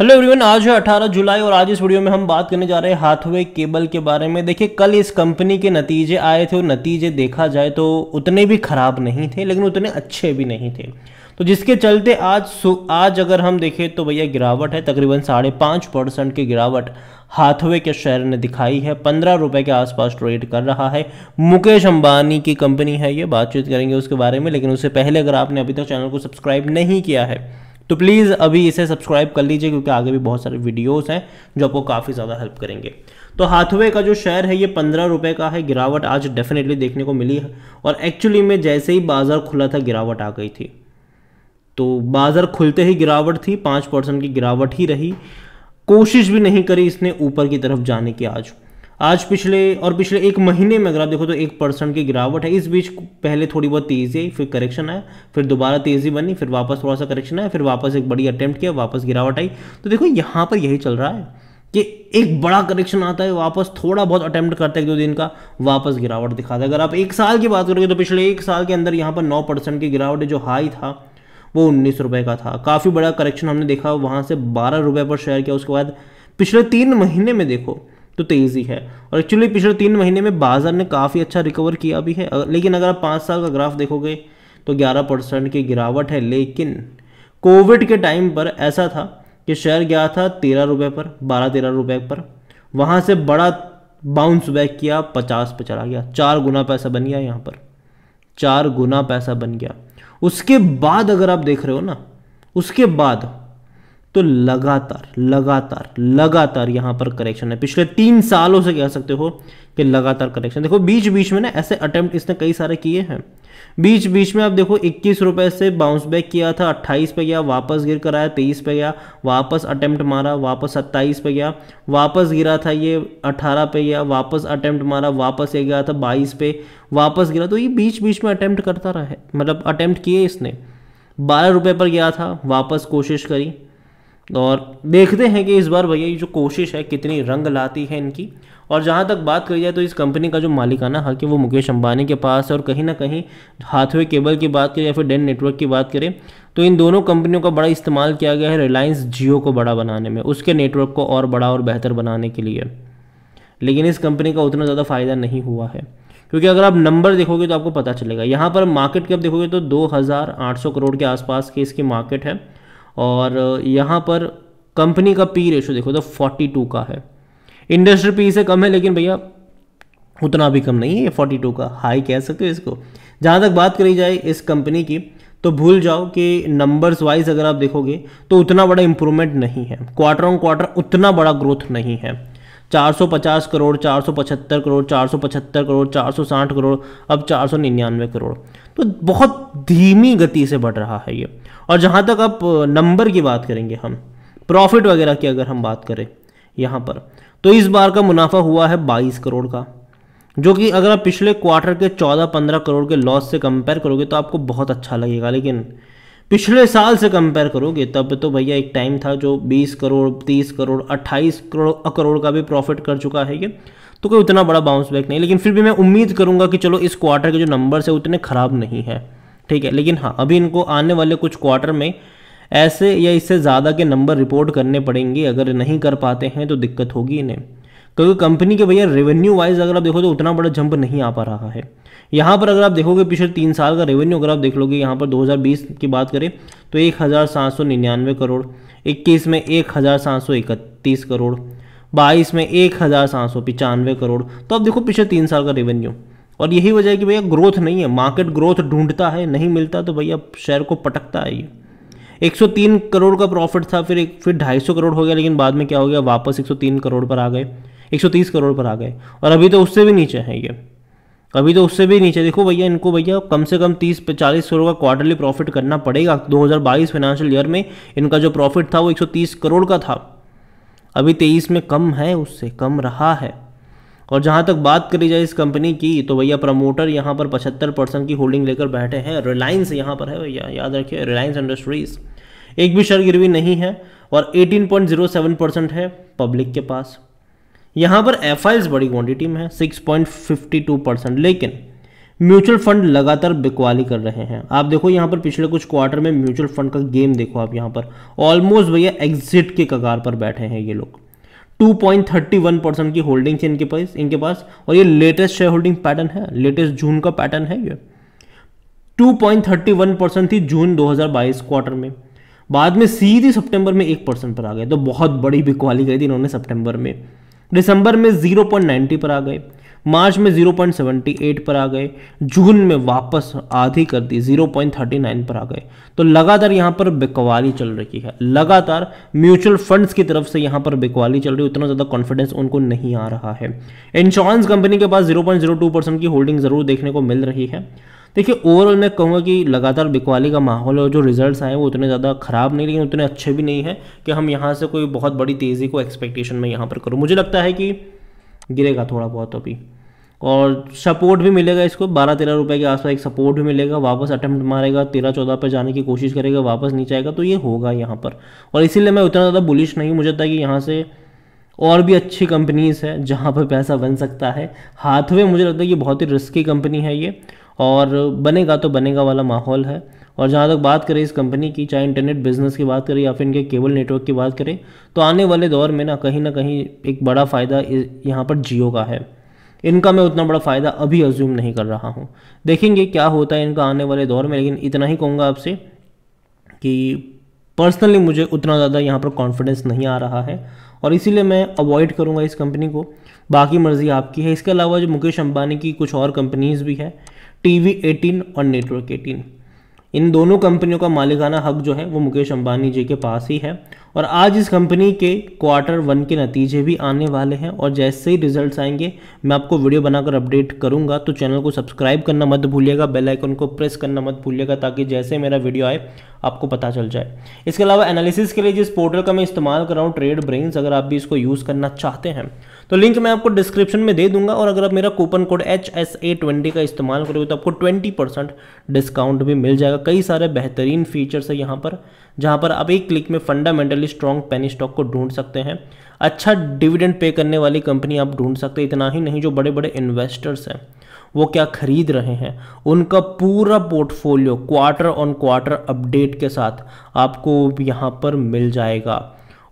hello everyone आज है 18 जुलाई और आज इस वीडियो में हम बात करने जा रहे हैं हाथवे केबल के बारे में देखिए कल इस कंपनी के नतीजे आए थे और नतीजे देखा जाए तो उतने भी खराब नहीं थे लेकिन उतने अच्छे भी नहीं थे तो जिसके चलते आज आज अगर हम देखें तो भैया गिरावट है तकरीबन साढ़े पाँच परसेंट की गिरावट हाथवे के शेयर ने दिखाई है पंद्रह रुपये के आसपास ट्रेड कर रहा है मुकेश अंबानी की कंपनी है ये बातचीत करेंगे उसके बारे में लेकिन उससे पहले अगर आपने अभी तक चैनल को सब्सक्राइब नहीं किया है तो प्लीज़ अभी इसे सब्सक्राइब कर लीजिए क्योंकि आगे भी बहुत सारे वीडियोस हैं जो आपको काफ़ी ज़्यादा हेल्प करेंगे तो हाथवे का जो शेयर है ये पंद्रह रुपये का है गिरावट आज डेफिनेटली देखने को मिली है और एक्चुअली में जैसे ही बाज़ार खुला था गिरावट आ गई थी तो बाज़ार खुलते ही गिरावट थी पाँच परसेंट की गिरावट ही रही कोशिश भी नहीं करी इसने ऊपर की तरफ जाने की आज आज पिछले और पिछले एक महीने में अगर आप देखो तो एक परसेंट की गिरावट है इस बीच पहले थोड़ी बहुत तेज़ी आई फिर करेक्शन आया फिर दोबारा तेज़ी बनी फिर वापस थोड़ा सा करेक्शन आया फिर वापस एक बड़ी अटेम्प्ट किया वापस गिरावट आई तो देखो यहाँ पर यही चल रहा है कि एक बड़ा करेक्शन आता है वापस थोड़ा बहुत अटैम्प्ट करता है एक दो दिन का वापस गिरावट दिखाता है अगर आप एक साल की बात करोगे तो पिछले एक साल के अंदर यहाँ पर नौ परसेंट की गिरावट जो हाई था वो उन्नीस रुपये का था काफ़ी बड़ा करेक्शन हमने देखा वहाँ से बारह रुपये पर शेयर किया उसके बाद पिछले तीन महीने में देखो तो तेज़ी है और एक्चुअली पिछले तीन महीने में बाजार ने काफ़ी अच्छा रिकवर किया भी है लेकिन अगर आप पांच साल का ग्राफ देखोगे तो ग्यारह परसेंट की गिरावट है लेकिन कोविड के टाइम पर ऐसा था कि शेयर गया था तेरह रुपए पर बारह तेरह रुपए पर वहां से बड़ा बाउंस बैक किया पचास पर चला गया चार गुना पैसा बन गया यहाँ पर चार गुना पैसा बन गया उसके बाद अगर आप देख रहे हो ना उसके बाद तो लगातार लगातार लगातार यहाँ पर करेक्शन है पिछले तीन सालों से कह सकते हो कि लगातार करेक्शन देखो बीच बीच में ना ऐसे अटेम्प्ट इसने कई सारे किए हैं बीच बीच में आप देखो इक्कीस रुपए से बाउंस बैक किया था अट्ठाईस पे गया वापस गिर कर आया तेईस पे गया वापस अटेम्प्ट मारा वापस सत्ताईस पे गया वापस गिरा था ये अठारह पे गया वापस अटेम्प्ट मारा वापस ये गया था बाईस पे वापस गिरा तो ये बीच बीच में अटेम्प्ट करता रहा मतलब अटेम्प्ट किए इसने बारह रुपए पर गया था वापस कोशिश करी और देखते हैं कि इस बार भैया ये जो कोशिश है कितनी रंग लाती है इनकी और जहाँ तक बात करी जाए तो इस कंपनी का जो मालिकाना हक है वो मुकेश अंबानी के पास है और कहीं ना कहीं हाथवे केबल की बात करें या फिर डेन नेटवर्क की बात करें तो इन दोनों कंपनियों का बड़ा इस्तेमाल किया गया है रिलायंस जियो को बड़ा बनाने में उसके नेटवर्क को और बड़ा और बेहतर बनाने के लिए लेकिन इस कंपनी का उतना ज़्यादा फ़ायदा नहीं हुआ है क्योंकि अगर आप नंबर देखोगे तो आपको पता चलेगा यहाँ पर मार्केट कैप देखोगे तो दो करोड़ के आसपास की इसकी मार्केट है और यहाँ पर कंपनी का पी रेशो देखो तो फोर्टी टू का है इंडस्ट्री पी से कम है लेकिन भैया उतना भी कम नहीं है फोर्टी टू का हाई कह सकते हो इसको जहाँ तक बात करी जाए इस कंपनी की तो भूल जाओ कि नंबर्स वाइज अगर आप देखोगे तो उतना बड़ा इंप्रूवमेंट नहीं है क्वार्टर ऑन क्वार्टर उतना बड़ा ग्रोथ नहीं है 450 करोड़ 475 करोड़ 475 करोड़ 460 करोड़ अब 499 करोड़ तो बहुत धीमी गति से बढ़ रहा है ये और जहाँ तक आप नंबर की बात करेंगे हम प्रॉफिट वगैरह की अगर हम बात करें यहाँ पर तो इस बार का मुनाफा हुआ है बाईस करोड़ का जो कि अगर आप पिछले क्वार्टर के चौदह पंद्रह करोड़ के लॉस से कंपेयर करोगे तो आपको बहुत अच्छा लगेगा लेकिन पिछले साल से कंपेयर करोगे तब तो भैया एक टाइम था जो 20 करोड़ 30 करोड़ 28 करोड़ करोड़ का भी प्रॉफिट कर चुका है ये तो कोई उतना बड़ा बाउंस बैक नहीं लेकिन फिर भी मैं उम्मीद करूंगा कि चलो इस क्वार्टर के जो नंबर्स है उतने ख़राब नहीं है ठीक है लेकिन हाँ अभी इनको आने वाले कुछ क्वार्टर में ऐसे या इससे ज़्यादा के नंबर रिपोर्ट करने पड़ेंगे अगर नहीं कर पाते हैं तो दिक्कत होगी इन्हें क्योंकि कंपनी के भैया रेवेन्यू वाइज अगर आप देखो तो उतना बड़ा जंप नहीं आ पा रहा है यहाँ पर अगर आप देखोगे पिछले तीन साल का रेवेन्यू अगर आप देख लोगे यहाँ पर 2020 की बात करें तो एक हज़ार सात सौ निन्यानवे करोड़ इक्कीस में एक हज़ार सात सौ इकतीस करोड़ बाईस में एक हज़ार सात सौ करोड़ तो आप देखो पिछले तीन साल का रेवेन्यू और यही वजह है कि भैया ग्रोथ नहीं है मार्केट ग्रोथ ढूंढता है नहीं मिलता तो भैया शेयर को पटकता है ये 103 करोड़ का प्रॉफिट था फिर एक फिर 250 करोड़ हो गया लेकिन बाद में क्या हो गया वापस 103 करोड़ पर आ गए 130 करोड़ पर आ गए और अभी तो उससे भी नीचे है ये अभी तो उससे भी नीचे देखो भैया इनको भैया कम से कम तीस चालीस करोड़ का क्वार्टरली प्रॉफिट करना पड़ेगा 2022 फाइनेंशियल ईयर में इनका जो प्रॉफिट था वो 130 करोड़ का था अभी तेईस में कम है उससे कम रहा है और जहाँ तक बात करी जाए इस कंपनी की तो भैया प्रमोटर यहाँ पर पचहत्तर परसेंट की होल्डिंग लेकर बैठे हैं रिलायंस यहाँ पर है भैया याद रखिए रिलायंस इंडस्ट्रीज़ एक भी शेयर गिरवी नहीं है और 18.07 परसेंट है पब्लिक के पास यहाँ पर एफ बड़ी क्वांटिटी में है 6.52 परसेंट लेकिन म्यूचुअल फंड लगातार बिकवाली कर रहे हैं आप देखो यहाँ पर पिछले कुछ क्वार्टर में म्यूचुअल फंड का गेम देखो आप यहाँ पर ऑलमोस्ट भैया एग्जिट के कगार पर बैठे हैं ये लोग 2.31 परसेंट की होल्डिंग होल्डिंग्स इनके पास इनके पास और ये लेटेस्ट शेयर होल्डिंग पैटर्न है लेटेस्ट जून का पैटर्न है ये 2.31 परसेंट थी जून 2022 क्वार्टर में बाद में सीधी सितंबर में एक परसेंट पर आ गए तो बहुत बड़ी बिकवाली गई थी इन्होंने सितंबर में दिसंबर में 0.90 पर आ गए मार्च में 0.78 पर आ गए जून में वापस आधी कर दी 0.39 पर आ गए तो लगातार यहाँ पर बिकवाली चल रही है लगातार म्यूचुअल फंड्स की तरफ से यहाँ पर बिकवाली चल रही है उतना ज़्यादा कॉन्फिडेंस उनको नहीं आ रहा है इंश्योरेंस कंपनी के पास 0.02 परसेंट की होल्डिंग ज़रूर देखने को मिल रही है देखिए ओवरऑल मैं कहूँगा कि लगातार बिकवाली का माहौल और जो रिजल्ट्स आए वो उतने ज़्यादा ख़राब नहीं लेकिन उतने अच्छे भी नहीं हैं कि हम यहाँ से कोई बहुत बड़ी तेज़ी को एक्सपेक्टेशन में यहाँ पर करूँ मुझे लगता है कि गिरेगा थोड़ा बहुत अभी और सपोर्ट भी मिलेगा इसको बारह तेरह रुपये के आसपास एक सपोर्ट भी मिलेगा वापस अटैम्प्ट मारेगा तेरह चौदह पर जाने की कोशिश करेगा वापस नीचे आएगा तो ये होगा यहाँ पर और इसीलिए मैं उतना ज़्यादा बुलिश नहीं मुझे था कि यहाँ से और भी अच्छी कंपनीज़ है जहाँ पर पैसा बन सकता है हाथवे मुझे लगता है कि बहुत ही रिस्की कंपनी है ये और बनेगा तो बनेगा वाला माहौल है और जहाँ तक बात करें इस कंपनी की चाहे इंटरनेट बिजनेस की बात करें या फिर इनके केबल नेटवर्क की बात करें तो आने वाले दौर में ना कहीं ना कहीं एक बड़ा फ़ायदा यहाँ पर जियो का है इनका मैं उतना बड़ा फ़ायदा अभी अज्यूम नहीं कर रहा हूँ देखेंगे क्या होता है इनका आने वाले दौर में लेकिन इतना ही कहूँगा आपसे कि पर्सनली मुझे उतना ज़्यादा यहाँ पर कॉन्फिडेंस नहीं आ रहा है और इसीलिए मैं अवॉइड करूँगा इस कंपनी को बाकी मर्ज़ी आपकी है इसके अलावा जो मुकेश अंबानी की कुछ और कंपनीज़ भी है टीवी 18 और नेटवर्क 18 इन दोनों कंपनियों का मालिकाना हक जो है वो मुकेश अंबानी जी के पास ही है और आज इस कंपनी के क्वार्टर वन के नतीजे भी आने वाले हैं और जैसे ही रिजल्ट्स आएंगे मैं आपको वीडियो बनाकर अपडेट करूंगा तो चैनल को सब्सक्राइब करना मत भूलिएगा बेल आइकन को प्रेस करना मत भूलिएगा ताकि जैसे मेरा वीडियो आए आपको पता चल जाए इसके अलावा एनालिसिस के लिए जिस पोर्टल का मैं इस्तेमाल कर रहा हूँ ट्रेड ब्रेन्स अगर आप भी इसको यूज़ करना चाहते हैं तो लिंक मैं आपको डिस्क्रिप्शन में दे दूंगा और अगर आप मेरा coupon code H S A twenty का इस्तेमाल करोगे तो आपको ट्वेंटी परसेंट डिस्काउंट भी मिल जाएगा कई सारे बेहतरीन फीचर्स है यहाँ पर जहाँ पर आप एक क्लिक में fundamental financially strong penny stock को ढूंढ सकते हैं अच्छा डिविडेंड पे करने वाली कंपनी आप ढूंढ सकते हैं इतना ही नहीं जो बड़े बड़े इन्वेस्टर्स हैं वो क्या खरीद रहे हैं उनका पूरा portfolio quarter on quarter update के साथ आपको यहाँ पर मिल जाएगा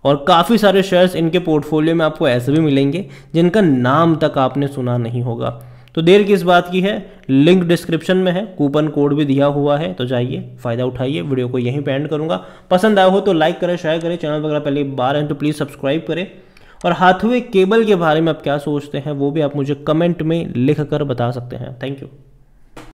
और काफ़ी सारे शेयर्स इनके पोर्टफोलियो में आपको ऐसे भी मिलेंगे जिनका नाम तक आपने सुना नहीं होगा तो देर किस बात की है लिंक डिस्क्रिप्शन में है कूपन कोड भी दिया हुआ है तो जाइए फायदा उठाइए वीडियो को यहीं पर एंड करूंगा पसंद आया हो तो लाइक करें शेयर करें चैनल वगैरह पहली बार हैं तो प्लीज़ सब्सक्राइब करें और हाथ हुए केबल के बारे में आप क्या सोचते हैं वो भी आप मुझे कमेंट में लिख कर बता सकते हैं थैंक यू